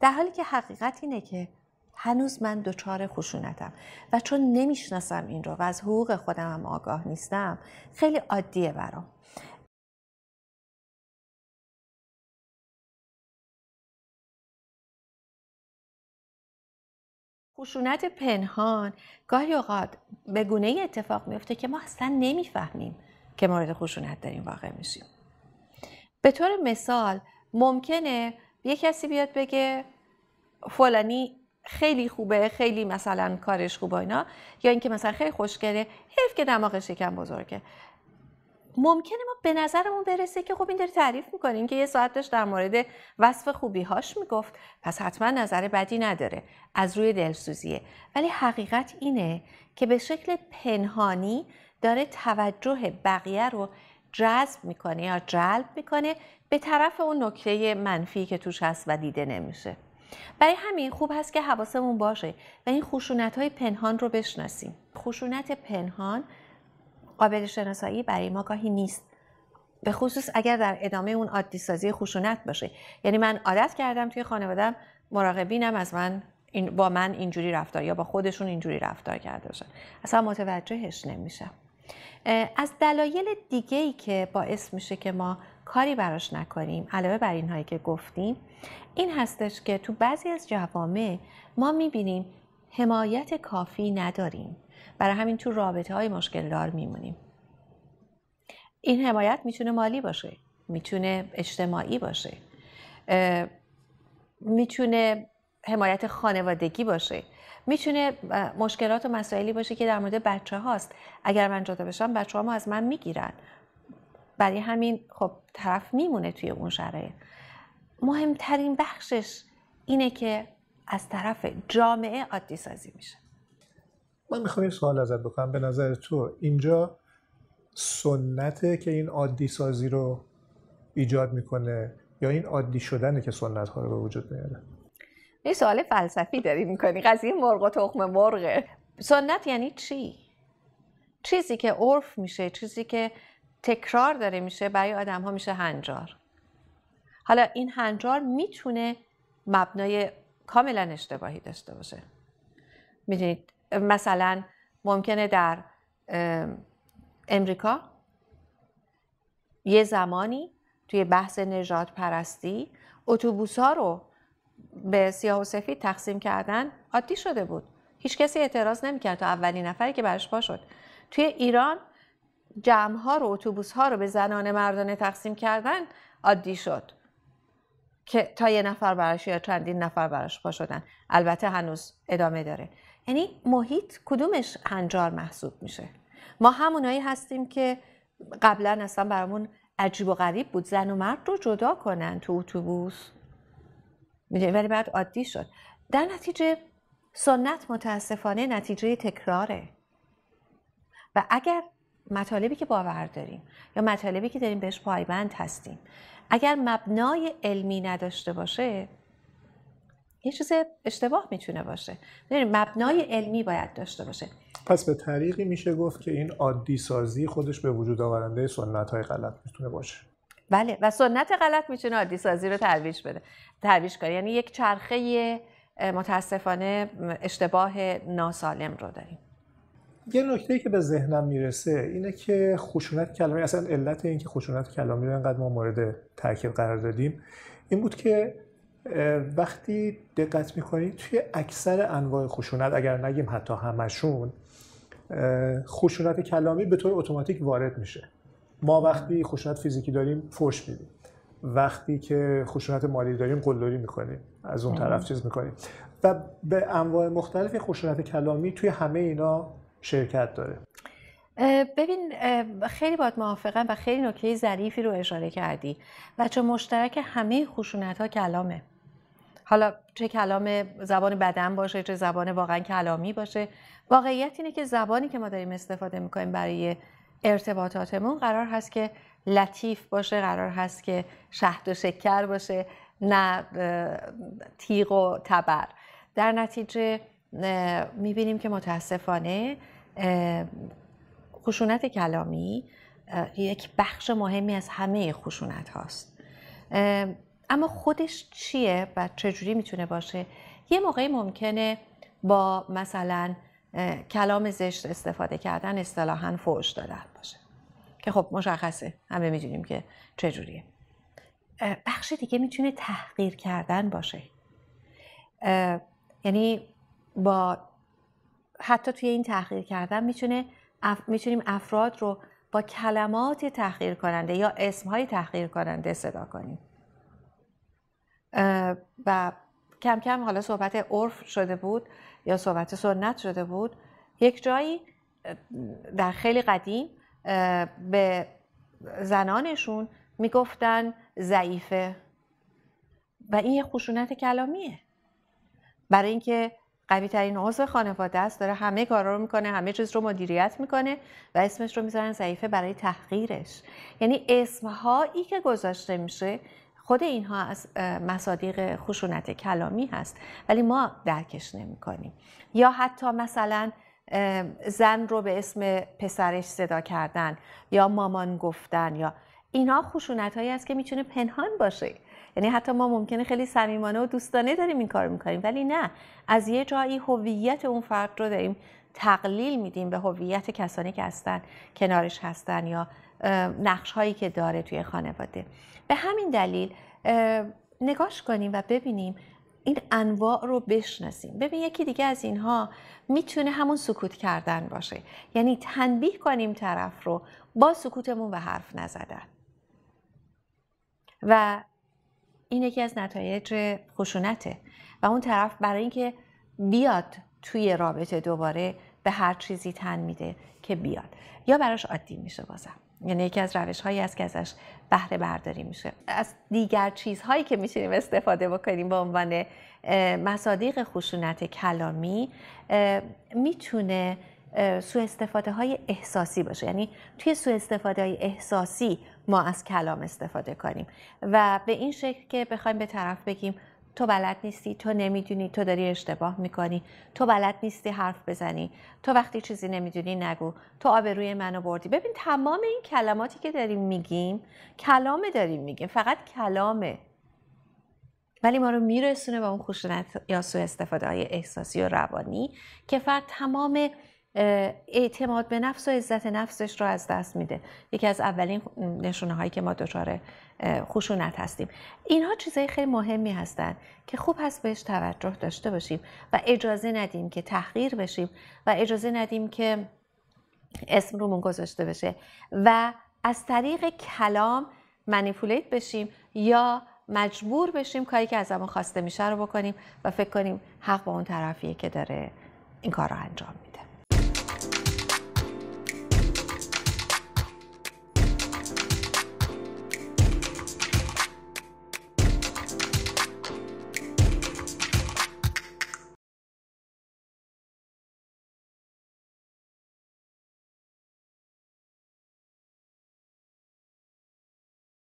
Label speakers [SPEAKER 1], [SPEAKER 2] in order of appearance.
[SPEAKER 1] در حالی که حقیقت اینه که هنوز من دچار
[SPEAKER 2] خشونتم و چون نمیشناسم این رو و از حقوق خودم هم آگاه نیستم
[SPEAKER 1] خیلی عادیه برام خشونت
[SPEAKER 2] پنهان گاهی اوقات به گونه اتفاق میفته که ما اصلا نمیفهمیم که مورد خشونت داریم واقع میشیم به طور مثال ممکنه یه کسی بیاد بگه فلانی خیلی خوبه خیلی مثلا کارش خوبه اینا یا اینکه مثلا خیلی خوشگله حیف که دماغش یکم بزرگه ممکنه ما به نظرمون برسه که خب این داره تعریف میکنیم که یه ساعت داشت در مورد وصف هاش میگفت پس حتما نظر بدی نداره از روی دلسوزیه ولی حقیقت اینه که به شکل پنهانی داره توجه بقیه رو جذب میکنه یا جلب میکنه به طرف اون نکته منفی که توش هست و دیده نمیشه برای همین خوب هست که حواسمون باشه و این خشونت های پنهان رو بشناسیم خشونت پنهان قابل شناسایی برای ما گاهی نیست به خصوص اگر در ادامه اون عادی سازی خشونت باشه یعنی من عادت کردم توی خانوادم مراقبینم از من با من اینجوری رفتار یا با خودشون اینجوری رفتار کرده باشن اصلا متوجهش نمیشم از دلایل دیگه ای که باعث میشه که ما کاری براش نکنیم علاوه بر اینهایی که گفتیم این هستش که تو بعضی از جوامع ما میبینیم حمایت کافی نداریم برای همین تو رابطه های مشکل دار میمونیم این حمایت میتونه مالی باشه میتونه اجتماعی باشه میتونه حمایت خانوادگی باشه میتونه مشکلات و مسائلی باشه که در مورد بچه هاست اگر من جدا بشم بچه ها ما از من میگیرن برای همین خب طرف میمونه توی اون شرایط مهمترین بخشش اینه که از طرف جامعه عادی سازی
[SPEAKER 1] میشه من میخوام یه سوال ازت بکنم به نظر تو اینجا سنته که این عادی سازی رو ایجاد میکنه یا این عادی شدنه که سنت ها رو به وجود میاره
[SPEAKER 2] یه سوال فلسفی داری میکنی قضیه مرغ و تخم مرغه سنت یعنی چی چیزی که عرف میشه چیزی که تکرار داره میشه برای آدم ها میشه هنجار حالا این هنجار میتونه مبنای کاملا اشتباهی داشته باشه میدونید مثلا ممکنه در امریکا یه زمانی توی بحث نجات پرستی اتوبوس ها رو به سیاه و سفید تقسیم کردن عادی شده بود هیچ کسی اعتراض نمیکرد تا اولین نفری که برش پا شد توی ایران جمع ها رو اتوبوس ها رو به زنان مردانه تقسیم کردن عادی شد که تا یه نفر براش یا چندین نفر براش پا شدن البته هنوز ادامه داره یعنی محیط کدومش هنجار محسوب میشه ما همونایی هستیم که قبلا اصلا برامون عجیب و غریب بود زن و مرد رو جدا کنن تو اتوبوس ولی بعد عادی شد در نتیجه سنت متاسفانه نتیجه تکراره و اگر مطالبی که باور داریم یا مطالبی که داریم بهش پایبند هستیم اگر مبنای علمی نداشته باشه یه چیز اشتباه میتونه باشه مبنای علمی باید داشته باشه
[SPEAKER 1] پس به طریقی میشه گفت که این عادی سازی خودش به وجود آورنده سنت های غلط میتونه باشه
[SPEAKER 2] بله و سنت غلط میتونه عادی سازی رو ترویج بده ترویج کنه یعنی یک چرخه متاسفانه اشتباه ناسالم رو داریم
[SPEAKER 1] یه نکته که به ذهنم میرسه اینه که خشونت کلامی اصلا علت این که خشونت کلامی رو انقدر ما مورد تاکید قرار دادیم این بود که وقتی دقت میکنید توی اکثر انواع خشونت اگر نگیم حتی همشون خشونت کلامی به طور اتوماتیک وارد میشه ما وقتی خشونت فیزیکی داریم فوش میدیم وقتی که خشونت مالی داریم قلدری میکنیم از اون طرف چیز میکنیم و به انواع مختلف خشونت کلامی توی همه اینا شرکت داره
[SPEAKER 2] ببین خیلی باید موافقم و خیلی نکته ظریفی رو اشاره کردی و چون مشترک همه خشونت ها کلامه حالا چه کلام زبان بدن باشه چه زبان واقعا کلامی باشه واقعیت اینه که زبانی که ما داریم استفاده میکنیم برای ارتباطاتمون قرار هست که لطیف باشه قرار هست که شهد و شکر باشه نه تیغ و تبر در نتیجه میبینیم که متاسفانه خشونت کلامی یک بخش مهمی از همه خشونت هاست اما خودش چیه و چجوری میتونه باشه یه موقعی ممکنه با مثلا کلام زشت استفاده کردن اصطلاحا فوش دادن باشه که خب مشخصه همه میدونیم که چجوریه بخش دیگه میتونه تحقیر کردن باشه یعنی با حتی توی این تحقیر کردن میتونه اف... میتونیم افراد رو با کلمات تحقیر کننده یا اسمهای تحقیر کننده صدا کنیم و کم کم حالا صحبت عرف شده بود یا صحبت سنت شده بود یک جایی در خیلی قدیم به زنانشون میگفتن ضعیفه و این یه خشونت کلامیه برای اینکه قوی ترین عضو خانواده است داره همه کارا رو میکنه همه چیز رو مدیریت میکنه و اسمش رو میذارن ضعیفه برای تحقیرش یعنی اسمهایی که گذاشته میشه خود اینها از مصادیق خشونت کلامی هست ولی ما درکش نمی کنیم. یا حتی مثلا زن رو به اسم پسرش صدا کردن یا مامان گفتن یا اینها خشونت هایی است که میتونه پنهان باشه یعنی حتی ما ممکنه خیلی صمیمانه و دوستانه داریم این کار میکنیم ولی نه از یه جایی هویت اون فرد رو داریم تقلیل میدیم به هویت کسانی که هستن کنارش هستن یا نقش هایی که داره توی خانواده به همین دلیل نگاش کنیم و ببینیم این انواع رو بشناسیم ببین یکی دیگه از اینها میتونه همون سکوت کردن باشه یعنی تنبیه کنیم طرف رو با سکوتمون و حرف نزدن و این یکی از نتایج خشونته و اون طرف برای اینکه بیاد توی رابطه دوباره به هر چیزی تن میده که بیاد یا براش عادی میشه بازم یعنی یکی از روش هایی است که ازش بهره برداری میشه از دیگر چیزهایی که میتونیم استفاده بکنیم به عنوان مصادیق خشونت کلامی میتونه سوء استفاده های احساسی باشه یعنی توی سوء استفاده های احساسی ما از کلام استفاده کنیم و به این شکل که بخوایم به طرف بگیم تو بلد نیستی تو نمیدونی تو داری اشتباه میکنی تو بلد نیستی حرف بزنی تو وقتی چیزی نمیدونی نگو تو آبروی منو بردی ببین تمام این کلماتی که داریم میگیم کلامه داریم میگیم فقط کلامه ولی ما رو میرسونه به اون خشونت یا سو استفاده های احساسی و روانی که فرد تمام اعتماد به نفس و عزت نفسش رو از دست میده یکی از اولین نشونه هایی که ما دچار خشونت هستیم اینها چیزهای خیلی مهمی هستند که خوب هست بهش توجه داشته باشیم و اجازه ندیم که تحقیر بشیم و اجازه ندیم که اسم رومون گذاشته بشه و از طریق کلام منیپولیت بشیم یا مجبور بشیم کاری که از ازمون خواسته میشه رو بکنیم و فکر کنیم حق با اون طرفیه که داره این کار رو انجام میده